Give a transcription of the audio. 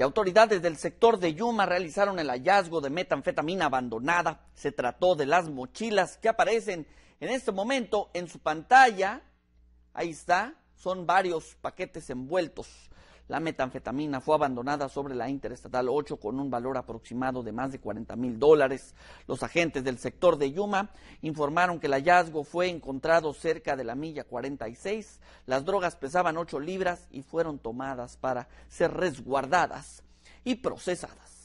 y autoridades del sector de Yuma realizaron el hallazgo de metanfetamina abandonada. Se trató de las mochilas que aparecen en este momento en su pantalla. Ahí está, son varios paquetes envueltos. La metanfetamina fue abandonada sobre la Interestatal 8 con un valor aproximado de más de 40 mil dólares. Los agentes del sector de Yuma informaron que el hallazgo fue encontrado cerca de la milla 46. Las drogas pesaban 8 libras y fueron tomadas para ser resguardadas y procesadas.